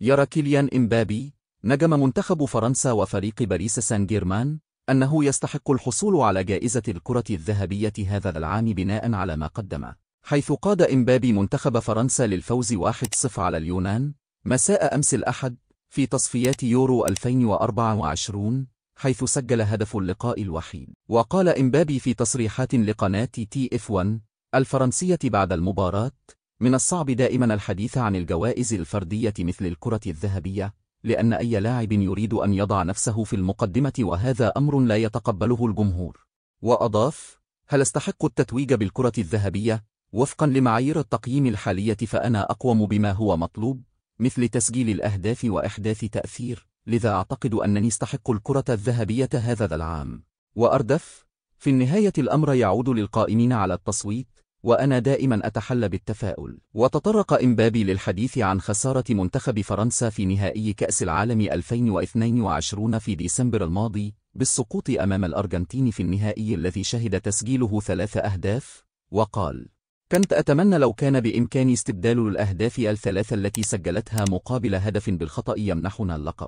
يرى كيليان إمبابي نجم منتخب فرنسا وفريق باريس سان جيرمان أنه يستحق الحصول على جائزة الكرة الذهبية هذا العام بناء على ما قدمه حيث قاد إمبابي منتخب فرنسا للفوز 1-0 على اليونان مساء أمس الأحد في تصفيات يورو 2024 حيث سجل هدف اللقاء الوحيد وقال إمبابي في تصريحات لقناة تي اف 1 الفرنسية بعد المباراة من الصعب دائما الحديث عن الجوائز الفردية مثل الكرة الذهبية لأن أي لاعب يريد أن يضع نفسه في المقدمة وهذا أمر لا يتقبله الجمهور وأضاف هل استحق التتويج بالكرة الذهبية وفقا لمعايير التقييم الحالية فأنا أقوم بما هو مطلوب مثل تسجيل الأهداف وإحداث تأثير لذا أعتقد أنني استحق الكرة الذهبية هذا العام وأردف في النهاية الأمر يعود للقائمين على التصويت وأنا دائما أتحلى بالتفاؤل وتطرق إمبابي للحديث عن خسارة منتخب فرنسا في نهائي كأس العالم 2022 في ديسمبر الماضي بالسقوط أمام الأرجنتين في النهائي الذي شهد تسجيله ثلاث أهداف وقال كنت أتمنى لو كان بإمكاني استبدال الأهداف الثلاثة التي سجلتها مقابل هدف بالخطأ يمنحنا اللقب